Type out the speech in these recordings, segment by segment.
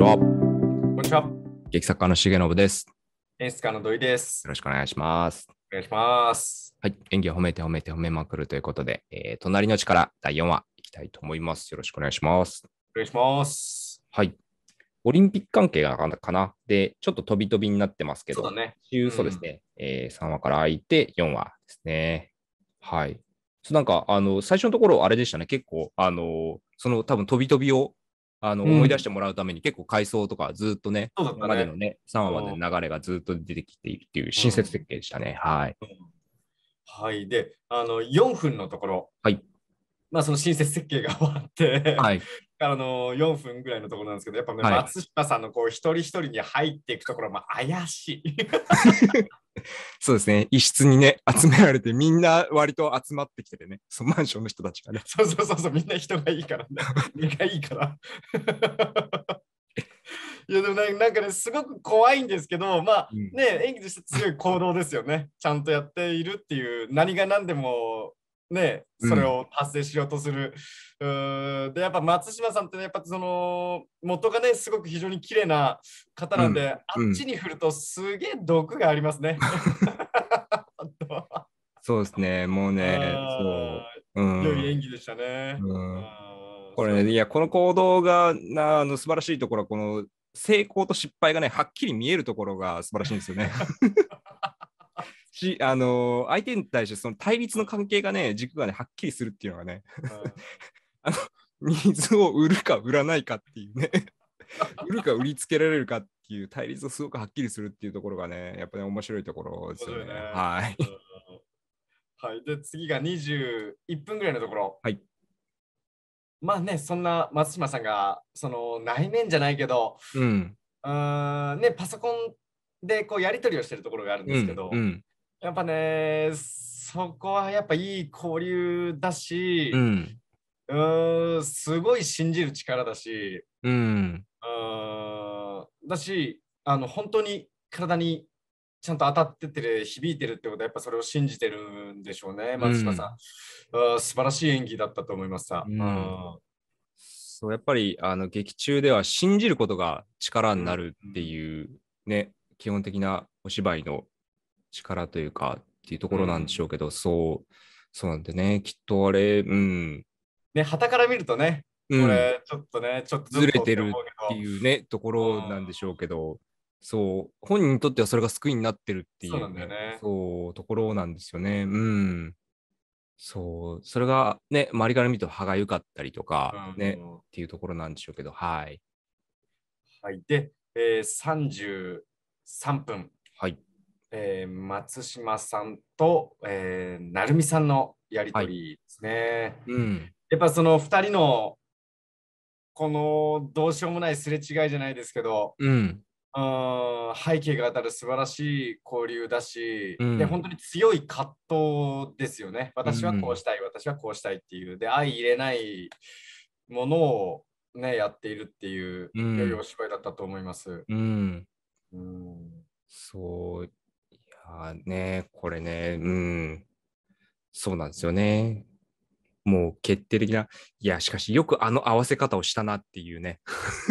ちは。こんにちは。劇作家の重信です。演出家の土井です。よろしくお願いします。お願いします。はい。演技を褒めて褒めて褒めまくるということで、えー、隣の力第4話いきたいと思います。よろしくお願いします。お願いします。はい。オリンピック関係がかなで、ちょっと飛び飛びになってますけど、そうだね。そうですね、うん、えー、3話から空いて4話ですね。はい。なんか、あの、最初のところ、あれでしたね。結構、あの、その多分飛び飛びをあの、思い出してもらうために結構回想とかずっとね、ね今までのね、3話までの流れがずっと出てきているっていう親切設計でしたね。うん、はい、うん。はい。で、あの、4分のところ、はい。まあ、その親切設計が終わって、はい。あの4分ぐらいのところなんですけど、やっぱね、はい、松島さんのこう一人一人に入っていくところも怪しい。そうですね、一室にね、集められて、みんな割と集まってきててね、そのマンションの人たちがね。そうそうそうそう、みんな人がいいから、ね、んないいから。いやでもなんかね、すごく怖いんですけど、まあ、うん、ね、演技として強い行動ですよね。ちゃんとやっているっていう、何が何でもね、それを達成しようとする。うん、でやっぱ松島さんって、ね、やっぱその元がねすごく非常に綺麗な方なんで、うんうん、あっちに振るとすげえ毒がありますね。そうですねもうねそう、うん、良い演技でしたね。これ、ね、いやこの行動がなあの素晴らしいところはこの成功と失敗がねはっきり見えるところが素晴らしいんですよね。し、あのー、相手に対してその対立の関係がね、軸がね、はっきりするっていうのがね、あの、水を売るか売らないかっていうね、売るか売りつけられるかっていう対立をすごくはっきりするっていうところがね、やっぱね、面白いところですよね。ねはい。はい、で次が21分ぐらいのところ。はい。まあね、そんな松島さんが、その内面じゃないけど、うん。うんね、パソコンでこうやり取りをしてるところがあるんですけど、うんうん、やっぱね、そこはやっぱいい交流だし、うん、うんすごい信じる力だし、うん、うんだしあの、本当に体にちゃんと当たってて響いてるってことはやっぱそれを信じてるんでしょうね松島さん、うん、素晴らしい演技だったと思いました、うん、うん、そうやっぱりあの劇中では信じることが力になるっていうね、うん、基本的なお芝居の力というかっていうところなんでしょうけど、うん、そう、そうなんでね、きっとあれ、うん。ね、はたから見るとね、これ、ちょっとね、ちょっとずれてるっていうね、ところなんでしょうけど、そう、本人にとってはそれが救いになってるっていう、ね、そうねそうところなんですよね。うん。そう、それがね、周りから見ると歯がゆかったりとかね、うん、っていうところなんでしょうけど、はい。はい、で、えー、33分。はい。えー、松島さんと、えー、成美さんのやり取りですね。はい、うん、やっぱその2人のこのどうしようもないすれ違いじゃないですけど、うん、あ背景が当たる素晴らしい交流だし、うん、で本当に強い葛藤ですよね。私はこうしたい、うん、私はこうしたいっていう。で、相入れないものを、ね、やっているっていう、良いお芝居だったと思います。うん、うんそうやね、これね、うん、そうなんですよね。もう決定的な、いや、しかしよくあの合わせ方をしたなっていうね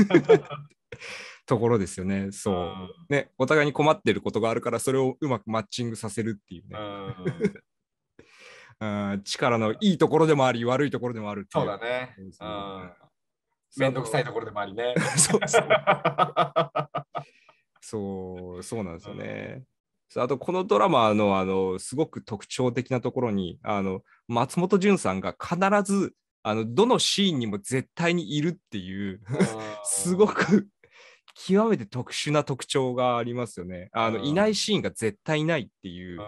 ところですよね。そう。ね、お互いに困ってることがあるから、それをうまくマッチングさせるっていうね。力のいいところでもあり、悪いところでもあるそうだね。面倒くさいところでもありね。そうそう。そう、そうなんですよね。あとこのドラマのあのすごく特徴的なところにあの松本潤さんが必ずあのどのシーンにも絶対にいるっていうすごく極めて特殊な特徴がありますよね。あのいないシーンが絶対ないっていう、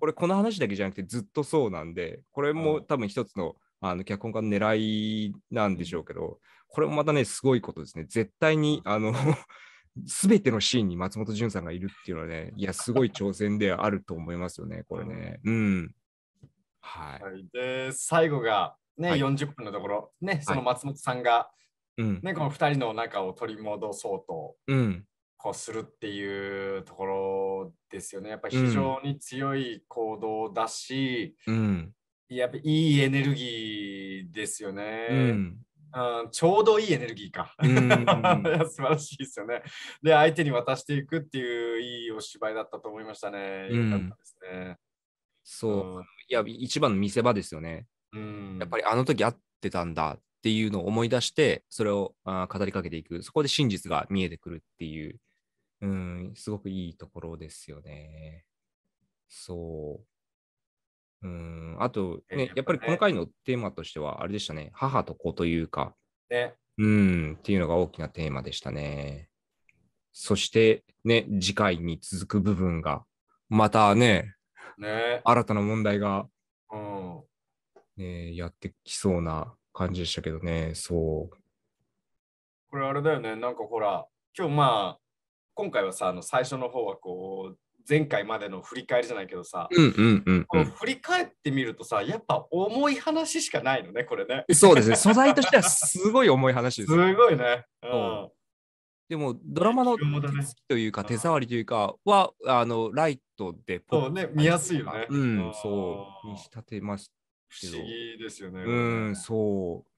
これこの話だけじゃなくてずっとそうなんで、これも多分一つのあの脚本家の狙いなんでしょうけど、これもまたね、すごいことですね。絶対にあの全てのシーンに松本潤さんがいるっていうのはね、いや、すごい挑戦であると思いますよね、これね。うん。はい。はい、で、最後がね、はい、40分のところ、ね、その松本さんが、ね、はい、この2人の中を取り戻そうと、うん、こうするっていうところですよね。やっぱり非常に強い行動だし、うん、やっぱいいエネルギーですよね。うんうん、ちょうどいいエネルギーか。素晴らしいですよね。で、相手に渡していくっていういいお芝居だったと思いましたね。うん、たですねそう、いや、一番の見せ場ですよね。うん、やっぱりあの時会ってたんだっていうのを思い出して、それをあ語りかけていく、そこで真実が見えてくるっていう、うん、すごくいいところですよね。そう。うんあとね、ねやっぱりこの回のテーマとしては、あれでしたね、母と子というか、ね、うんっていうのが大きなテーマでしたね。そして、ね、次回に続く部分が、またね、ね新たな問題が、うんやってきそうな感じでしたけどね、そう。これあれだよね、なんかほら、今日まあ、今回はさ、あの最初の方はこう、前回までの振り返りじゃないけどさ、うんうんうん、うん、振り返ってみるとさやっぱ重い話しかないのねこれねそうですね素材としてはすごい重い話ですすごいね、うん、でもドラマの手つきというか、手触りというかはあのライトでそうね見やすいよねうんそうに仕立てまし不思議ですよねうんそう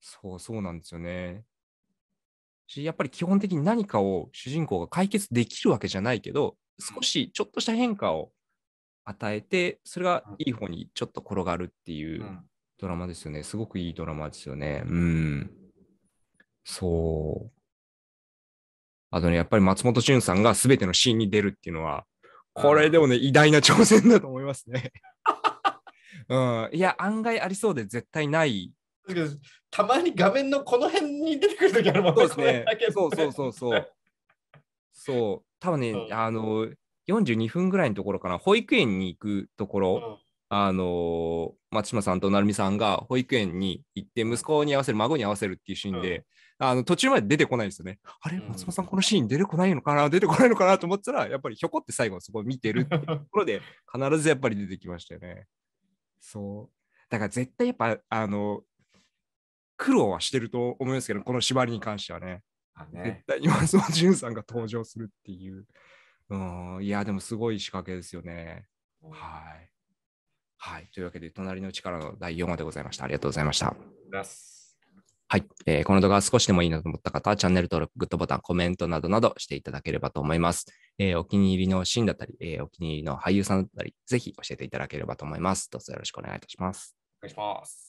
そうそうなんですよねし、やっぱり基本的に何かを主人公が解決できるわけじゃないけど、少しちょっとした変化を与えて、それがいい方にちょっと転がるっていうドラマですよね。すごくいいドラマですよね。うん。そう。あとね、やっぱり松本潤さんが全てのシーンに出るっていうのは、これでもね、偉大な挑戦だと思いますね。うん、いや、案外ありそうで絶対ないたまに画面のこの辺に出てくる時あるもんね。そうですね。そうそうそうそう。そう。多分ね、うん、あの、42分ぐらいのところかな、保育園に行くところ、うん、あの、松島さんと成美さんが保育園に行って、息子に合わせる、孫に合わせるっていうシーンで、うん、あの途中まで出てこないんですよね。あれ、松島さん、このシーン出てこないのかな、出てこないのかなと思ったら、やっぱりひょこって最後そこ見てるて ところで、必ずやっぱり出てきましたよね。そう。だから絶対やっぱ、あの、苦労はしてると思いますけど、この縛りに関してはね。ね絶対に松本潤さんが登場するっていう。うん、いや、でもすごい仕掛けですよね。はい。はい。というわけで、隣の力の第4話でございました。ありがとうございました。はい、えー、この動画が少しでもいいなと思った方は、チャンネル登録、グッドボタン、コメントなどなどしていただければと思います。えー、お気に入りのシーンだったり、えー、お気に入りの俳優さんだったり、ぜひ教えていただければと思います。どうぞよろしくお願いいたします。お願いします。